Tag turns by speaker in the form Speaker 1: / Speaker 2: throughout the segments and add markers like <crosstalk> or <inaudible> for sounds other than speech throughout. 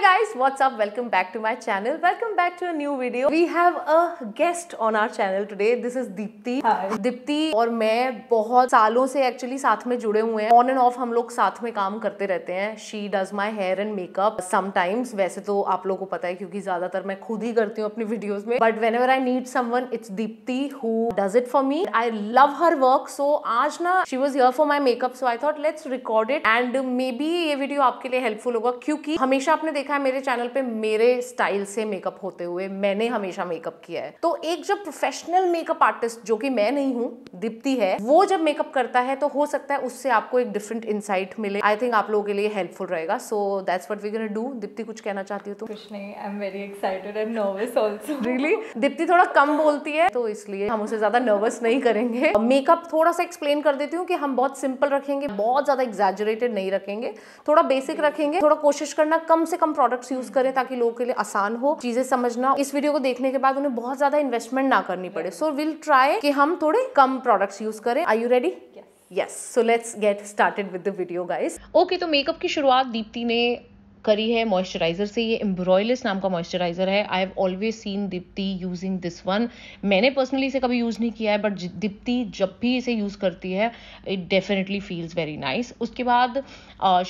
Speaker 1: Hi guys, what's up? Welcome back to my channel. Welcome back to a new video. We have a guest on our channel today. This is Deepti. Hi. Deepti और मैं बहुत सालों से actually साथ में जुड़े हुए हैं. On and off हम लोग साथ में काम करते रहते हैं. She does my hair and makeup sometimes. वैसे तो आप लोगों को पता है क्योंकि ज़्यादातर मैं खुद ही करती हूँ अपनी videos में. But whenever I need someone, it's Deepti who does it for me. I love her work. So आज ना she was here for my makeup. So I thought let's record it and maybe ये video आपके लिए helpful होगा क्योंकि हमेशा आपने देखा देखा है मेरे चैनल पे मेरे स्टाइल से मेकअप होते हुए मैंने हमेशा मेकअप किया है तो एक जब प्रोफेशनल मेकअप आर्टिस्ट जो कि मैं नहीं हूँ दीप्ति है वो जब मेकअप करता है तो हो सकता है उससे आपको एक डिफरेंट इंसाइट मिले आई थिंक आप लोगों के लिए हेल्पफुल रहेगा so that's what we can do Deepti कुछ कहना चाहती हो तो कुछ नहीं I am very excited and nervous also really Deepti थोड़ा कम बोलती है तो इसलिए हम उसे ज्यादा नर्वस नहीं करेंगे मेकअप थोड़ा सा एक्सप्लेन कर देती हूँ कि हम बहुत सिंपल रखेंगे बहुत ज्यादा एग्जेजरेटेड नहीं रखेंगे थोड़ा बेसिक रखेंगे थोड़ा कोशिश करना कम से कम प्रोडक्ट्स यूज करें ताकि लोगों के लिए आसान हो चीजें समझना इस वीडियो को देखने के बाद उन्हें बहुत ज्यादा इन्वेस्टमेंट ना करनी पड़े सो विल ट्राई कि हम थोड़े कम प्रोडक्ट्स यूज करें I you ready yes so let's get started with the video guys okay तो मेकअप की शुरुआत दीप्ति ने करी है मॉइस्चराइज़र से ये एम्ब्रॉयलिस नाम का मॉइस्चराइज़र है I have always seen Deepti using this one मैंने पर्सनली इसे कभी यूज़ नहीं किया है बट दीप्ति जब भी इसे यूज़ करती है it definitely feels very nice उसके बाद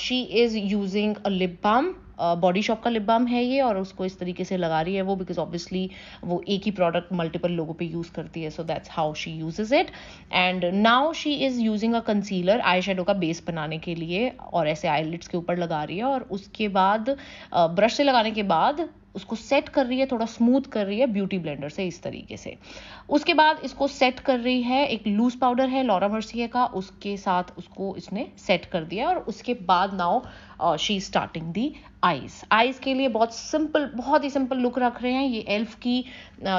Speaker 1: she is using a lip balm Body Shop का लिप बाम है ये और उसको इस तरीके से लगा रही है वो बिकॉज ऑब्वियसली वो एक ही प्रोडक्ट मल्टीपल लोगों पे यूज़ करती है so that's how she uses it and now she is using a concealer eye shadow का बेस बनाने के लिए और ऐसे आईलिट्स के ऊपर लगा रही है और उसके बाद ब्रश से लगाने के बाद उसको सेट कर रही है थोड़ा स्मूथ कर रही है ब्यूटी ब्लेंडर से इस तरीके से उसके बाद इसको सेट कर रही है एक लूज पाउडर है लॉरा मर्सिए का उसके साथ उसको इसने सेट कर दिया और उसके बाद now she is starting the eyes eyes के लिए बहुत सिंपल बहुत ही सिंपल लुक रख रहे हैं ये एल्फ की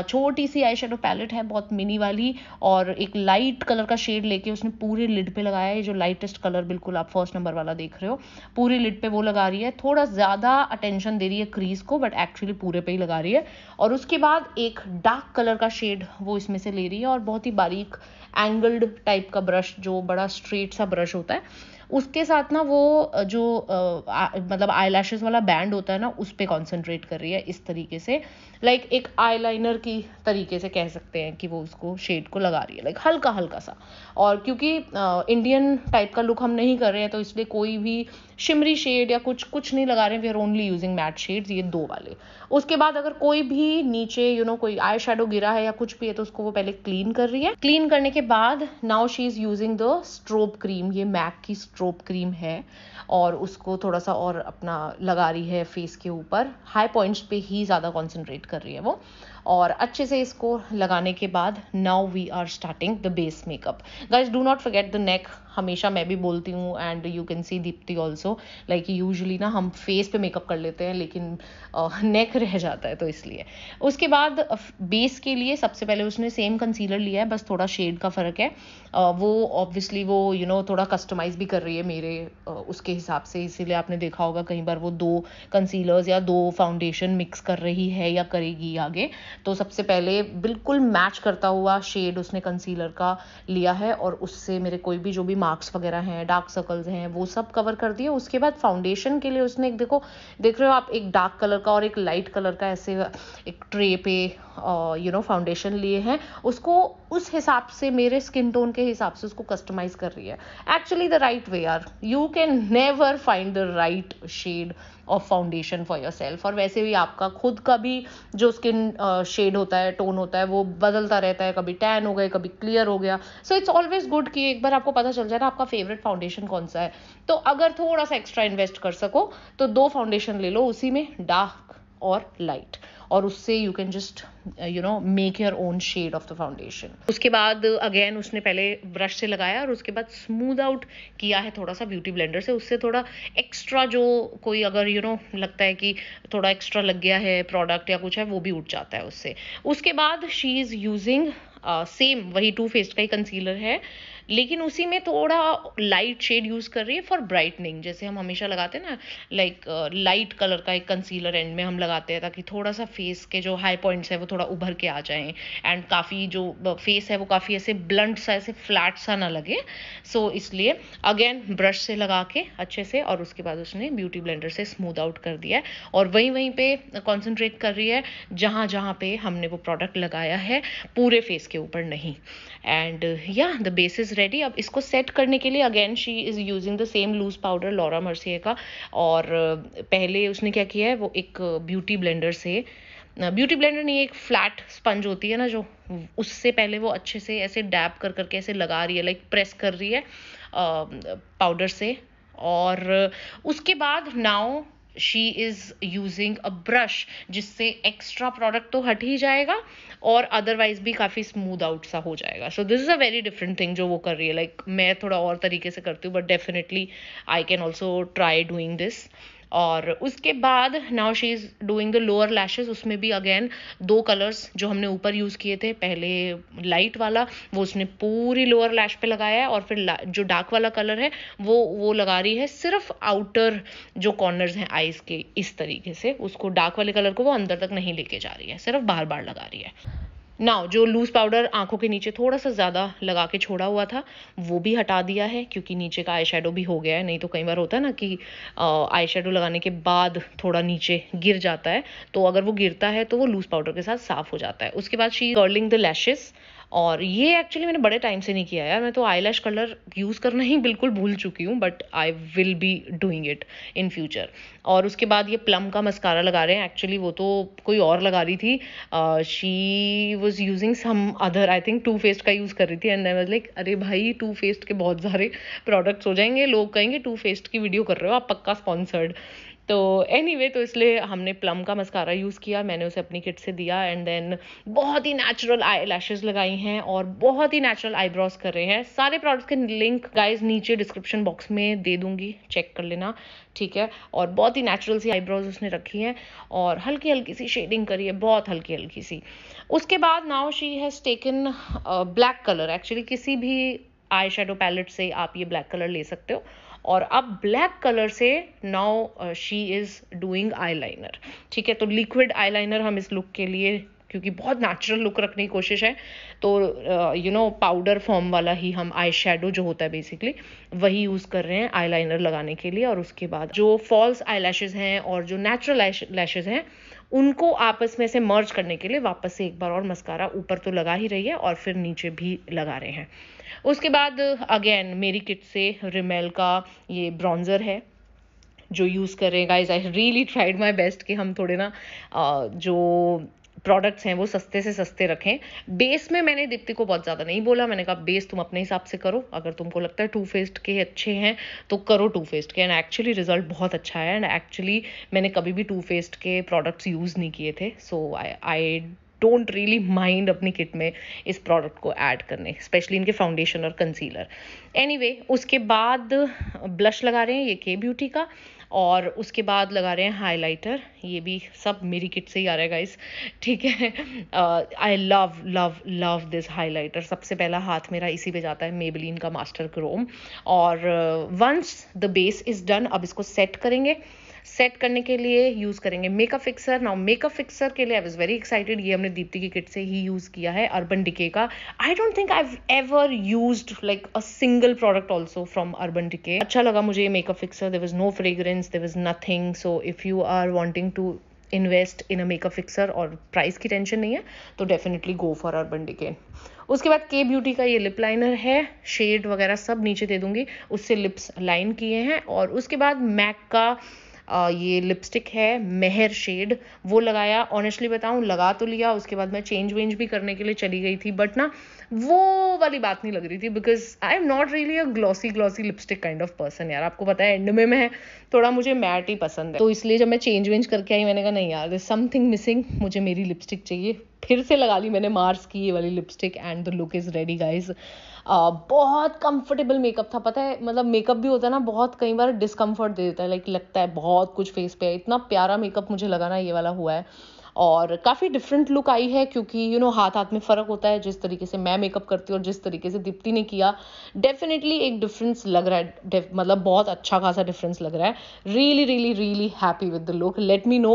Speaker 1: छोटी सी आई शेडो पैलेट है बहुत मिनी वाली और एक लाइट कलर का शेड लेके उसने पूरे लिड पे लगाया है जो लाइटेस्ट कलर बिल्कुल आप फर्स्ट नंबर वाला देख रहे हो पूरे लिड पे वो लगा रही है थोड़ा ज़्यादा अटेंशन दे रही है क्रीज को बट एक्चुअली पूरे पे ही लगा रही है और उसके बाद एक डार्क कलर का शेड वो इसमें से ले रही है और बहुत ही बारीक एंगल्ड टाइप का ब्रश जो बड़ा स्ट्रेट सा ब्रश होता है उसके साथ ना वो जो आ, मतलब आई वाला बैंड होता है ना उस पर कॉन्सेंट्रेट कर रही है इस तरीके से लाइक एक आई की तरीके से कह सकते हैं कि वो उसको शेड को लगा रही है लाइक हल्का हल्का सा और क्योंकि इंडियन टाइप का लुक हम नहीं कर रहे हैं तो इसलिए कोई भी शिमरी शेड या कुछ कुछ नहीं लगा रहे हैं we are only using matte shades ये दो वाले उसके बाद अगर कोई भी नीचे यू you नो know, कोई आई शेडो गिरा है या कुछ भी है तो उसको वो पहले क्लीन कर रही है क्लीन करने के बाद now she is using the strobe cream ये मैक की स्ट्रोप क्रीम है और उसको थोड़ा सा और अपना लगा रही है फेस के ऊपर हाई पॉइंट्स पे ही ज़्यादा कॉन्सेंट्रेट कर रही है वो और अच्छे से इसको लगाने के बाद now we are starting the base makeup guys do not forget the neck हमेशा मैं भी बोलती हूँ and you can see Deepti also like usually ना हम फेस पे मेकअप कर लेते हैं लेकिन नेक रह जाता है तो इसलिए उसके बाद बेस के लिए सबसे पहले उसने सेम कंसीलर लिया है बस थोड़ा शेड का फ़र्क है वो ऑब्वियसली वो यू you नो know, थोड़ा कस्टमाइज भी कर रही है मेरे उसके हिसाब से इसीलिए आपने देखा होगा कई बार वो दो कंसीलर्स या दो फाउंडेशन मिक्स कर रही है या करेगी आगे तो सबसे पहले बिल्कुल मैच करता हुआ शेड उसने कंसीलर का लिया है और उससे मेरे कोई भी जो भी मार्क्स वगैरह हैं डार्क सर्कल्स हैं वो सब कवर कर दिए उसके बाद फाउंडेशन के लिए उसने एक देखो देख रहे हो आप एक डार्क कलर का और एक लाइट कलर का ऐसे एक ट्रे पे यू नो फाउंडेशन लिए हैं उसको उस हिसाब से मेरे स्किन टोन के हिसाब से उसको कस्टमाइज कर रही है actually the right way are you can never find the right shade of foundation for your yourself वैसे भी आपका खुद का भी जो स्किन शेड होता है टोन होता है वो बदलता रहता है कभी टैन हो गए कभी क्लियर हो गया सो इट्स ऑलवेज गुड कि एक बार आपको पता चल जाए ना आपका फेवरेट फाउंडेशन कौन सा है तो अगर थोड़ा सा एक्स्ट्रा इन्वेस्ट कर सको तो दो फाउंडेशन ले लो उसी में डार्क और लाइट और उससे you can just you know make your own shade of the foundation उसके बाद अगेन उसने पहले ब्रश से लगाया और उसके बाद स्मूद आउट किया है थोड़ा सा ब्यूटी ब्लेंडर से उससे थोड़ा एक्स्ट्रा जो कोई अगर यू you नो know, लगता है कि थोड़ा एक्स्ट्रा लग गया है प्रोडक्ट या कुछ है वो भी उठ जाता है उससे उसके बाद शी इज़ यूजिंग सेम वही टू फेस का ही कंसीलर है लेकिन उसी में थोड़ा लाइट शेड यूज़ कर रही है फॉर ब्राइटनिंग जैसे हम हमेशा लगाते हैं ना लाइक लाइट कलर का एक कंसीलर एंड में हम लगाते हैं ताकि थोड़ा सा फेस के जो हाई पॉइंट्स है वो थोड़ा उभर के आ जाए एंड काफ़ी जो फेस है वो काफ़ी ऐसे ब्लंट सा ऐसे फ्लैट सा ना लगे सो so, इसलिए अगेन ब्रश से लगा के अच्छे से और उसके बाद उसने ब्यूटी ब्लेंडर से स्मूद आउट कर दिया है और वहीं वहीं पे कॉन्सेंट्रेट कर रही है जहाँ जहाँ पे हमने वो प्रोडक्ट लगाया है पूरे फेस के ऊपर नहीं एंड या द बेस इज़ रेडी अब इसको सेट करने के लिए again she is using the same loose powder Laura Mercier का और uh, पहले उसने क्या किया है वो एक ब्यूटी uh, ब्लेंडर से ब्यूटी ब्लेंडर नहीं एक फ्लैट स्पंज होती है ना जो उससे पहले वो अच्छे से ऐसे डैप कर करके ऐसे लगा रही है लाइक प्रेस कर रही है पाउडर um, से और uh, उसके बाद now she is using a brush जिससे एक्स्ट्रा प्रोडक्ट तो हट ही जाएगा और अदरवाइज भी काफ़ी स्मूद आउट सा हो जाएगा so this is a very different thing जो वो कर रही है लाइक like, मैं थोड़ा और तरीके से करती हूँ but definitely I can also try doing this और उसके बाद now she is doing the lower lashes उसमें भी अगेन दो कलर्स जो हमने ऊपर यूज़ किए थे पहले लाइट वाला वो उसने पूरी लोअर लैश पे लगाया है और फिर जो डार्क वाला कलर है वो वो लगा रही है सिर्फ आउटर जो कॉर्नर्स हैं आइज़ के इस तरीके से उसको डार्क वाले कलर को वो अंदर तक नहीं लेके जा रही है सिर्फ बार बार लगा रही है नाव जो लूज़ पाउडर आंखों के नीचे थोड़ा सा ज़्यादा लगा के छोड़ा हुआ था वो भी हटा दिया है क्योंकि नीचे का आई भी हो गया है नहीं तो कई बार होता है ना कि आई लगाने के बाद थोड़ा नीचे गिर जाता है तो अगर वो गिरता है तो वो लूज़ पाउडर के साथ साफ़ हो जाता है उसके बाद शी कर्लिंग द लैशेस और ये एक्चुअली मैंने बड़े टाइम से नहीं किया है मैं तो आई लैश कलर यूज़ करना ही बिल्कुल भूल चुकी हूँ but I will be doing it in future और उसके बाद ये प्लम का मस्कारा लगा रहे हैं एक्चुअली वो तो कोई और लगा रही थी she was using some other I think Too Faced का यूज़ कर रही थी एंड आई वॉज लाइक अरे भाई टू फेस्ट के बहुत सारे प्रोडक्ट्स हो जाएंगे लोग कहेंगे टू फेस्ट की वीडियो कर रहे हो आप पक्का स्पॉन्सर्ड तो एनी anyway, तो इसलिए हमने प्लम का मस्कारा यूज़ किया मैंने उसे अपनी किट से दिया एंड देन बहुत ही नेचुरल आई लैशेज लगाई हैं और बहुत ही नेचुरल आईब्रोज कर रहे हैं सारे प्रोडक्ट्स के लिंक गाइज नीचे डिस्क्रिप्शन बॉक्स में दे दूंगी चेक कर लेना ठीक है और बहुत ही नेचुरल सी आईब्रोज उसने रखी हैं और हल्की हल्की सी शेडिंग करी है बहुत हल्की हल्की सी उसके बाद now she has taken black colour actually किसी भी आई शेडो पैलेट से आप ये ब्लैक कलर ले सकते हो और अब ब्लैक कलर से now she is doing eyeliner ठीक है तो लिक्विड आईलाइनर हम इस लुक के लिए क्योंकि बहुत नेचुरल लुक रखने की कोशिश है तो यू नो पाउडर फॉर्म वाला ही हम आई शेडो जो होता है बेसिकली वही यूज़ कर रहे हैं आईलाइनर लगाने के लिए और उसके बाद जो फॉल्स आई लैशेज़ हैं और जो नेचुरल लैशेज़ हैं उनको आपस में से मर्ज करने के लिए वापस से एक बार और मस्कारा ऊपर तो लगा ही रही है और फिर नीचे भी लगा रहे हैं उसके बाद अगेन मेरी किट से रिमेल का ये ब्रॉन्ज़र है जो यूज़ कर रहे हैं guys I really tried my best कि हम थोड़े ना जो प्रोडक्ट्स हैं वो सस्ते से सस्ते रखें बेस में मैंने दीप्ति को बहुत ज़्यादा नहीं बोला मैंने कहा बेस तुम अपने हिसाब से करो अगर तुमको लगता है टू फेस्ट के अच्छे हैं तो करो टू फेस्ट के एंड एक्चुअली रिजल्ट बहुत अच्छा है एंड एक्चुअली मैंने कभी भी टू फेस्ट के प्रोडक्ट्स यूज़ नहीं किए थे so I I don't really mind अपनी किट में इस प्रोडक्ट को ऐड करने स्पेशली इनके फाउंडेशन और कंसीलर एनीवे anyway, उसके बाद ब्लश लगा रहे हैं ये के ब्यूटी का और उसके बाद लगा रहे हैं हाइलाइटर ये भी सब मेरी किट से ही आ रहा है गाइस ठीक है I love love love this highlighter सबसे पहला हाथ मेरा इसी पे जाता है मेबलिन का मास्टर क्रोम और once the base is done अब इसको सेट करेंगे सेट करने के लिए यूज़ करेंगे makeup fixer now makeup fixer के लिए आई वॉज वेरी एक्साइटेड ये हमने दीप्ति की किट से ही यूज़ किया है अर्बन डिके का I don't think I ever use like a single product also from Urban Decay अच्छा लगा मुझे ये makeup fixer there was no fragrance there was nothing so if you are wanting to invest in a makeup fixer और price की tension नहीं है तो definitely go for Urban Decay उसके बाद के ब्यूटी का ये लिप लाइनर है शेड वगैरह सब नीचे दे दूंगी उससे लिप्स लाइन किए हैं और उसके बाद मैक का ये लिपस्टिक है मेहर शेड वो लगाया ऑनेस्टली बताऊँ लगा तो लिया उसके बाद मैं चेंज वेंज भी करने के लिए चली गई थी बट ना वो वाली बात नहीं लग रही थी because I am not really a glossy glossy lipstick kind of person यार आपको पता है एंड में मैं थोड़ा मुझे मैट ही पसंद है तो इसलिए जब मैं चेंज वेंज करके आई मैंने कहा नहीं यार समथिंग मिसिंग मुझे मेरी लिपस्टिक चाहिए फिर से लगा ली मैंने मार्स की ये वाली lipstick and the look is ready guys बहुत कंफर्टेबल मेकअप था पता है मतलब मेकअप भी होता है ना बहुत कई बार डिस्कम्फर्ट दे देता है लाइक लगता है बहुत कुछ फेस पे है इतना प्यारा मेकअप मुझे लगा ना ये वाला हुआ है और काफ़ी डिफरेंट लुक आई है क्योंकि यू नो हाथ हाथ में फ़र्क होता है जिस तरीके से मैं मेकअप करती हूँ और जिस तरीके से दीप्ति ने किया डेफिनेटली एक डिफरेंस लग रहा है मतलब बहुत अच्छा खासा डिफरेंस लग रहा है really really really happy with the look let me know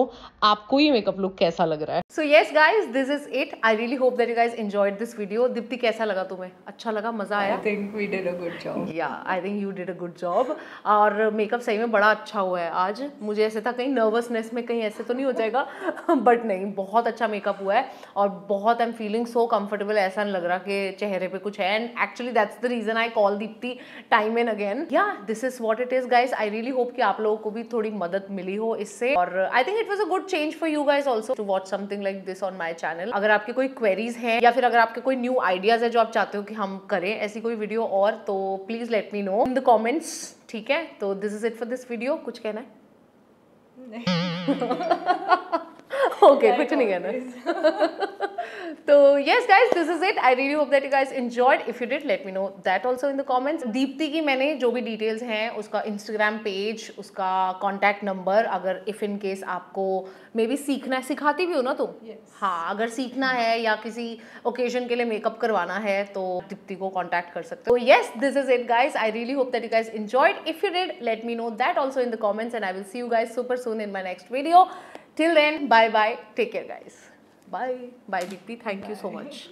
Speaker 1: आपको ये मेकअप लुक कैसा लग रहा है so yes guys this is it I really hope that you guys enjoyed this video Deepti कैसा लगा तुम्हें अच्छा लगा मजा आया I think we did a good job या I think you did a good job और मेकअप सही में बड़ा अच्छा हुआ है आज मुझे ऐसे था कहीं नर्वसनेस में कहीं ऐसे तो नहीं हो जाएगा बट <laughs> नहीं नहीं बहुत अच्छा मेकअप हुआ है और बहुत I am feeling so comfortable ऐसा नहीं लग रहा कि चेहरे पे कुछ है and actually that's the reason I call Deepti time and again yeah this is what it is guys I really hope कि आप लोगों को भी थोड़ी मदद मिली हो इससे और I think it was a good change for you guys also to watch something like this on my channel अगर आपके कोई क्वेरीज हैं या फिर अगर आपके कोई न्यू आइडियाज है जो आप चाहते हो कि हम करें ऐसी कोई वीडियो और तो please let me know in the comments ठीक है तो this is it for this video कुछ कहना है <laughs> ओके <laughs> कुछ नहीं कहना <laughs> तो yes guys this is it I really hope that you guys enjoyed if you did let me know that also in the comments Deepti की मैंने जो भी डिटेल्स हैं उसका इंस्टाग्राम पेज उसका कॉन्टैक्ट नंबर अगर इफ इन केस आपको may be सीखना है सिखाती भी हो ना तुम तो? yes. हाँ अगर सीखना है या किसी ओकेजन के लिए मेकअप करवाना है तो दीप्ति को कॉन्टैक्ट कर सकते हो yes this is it guys I really hope that you guys enjoyed if you did let me know that also in the comments and I will see you guys super soon in my next video Till then, bye bye. Take care, guys. Bye. Bye, VP. Thank bye. you so much.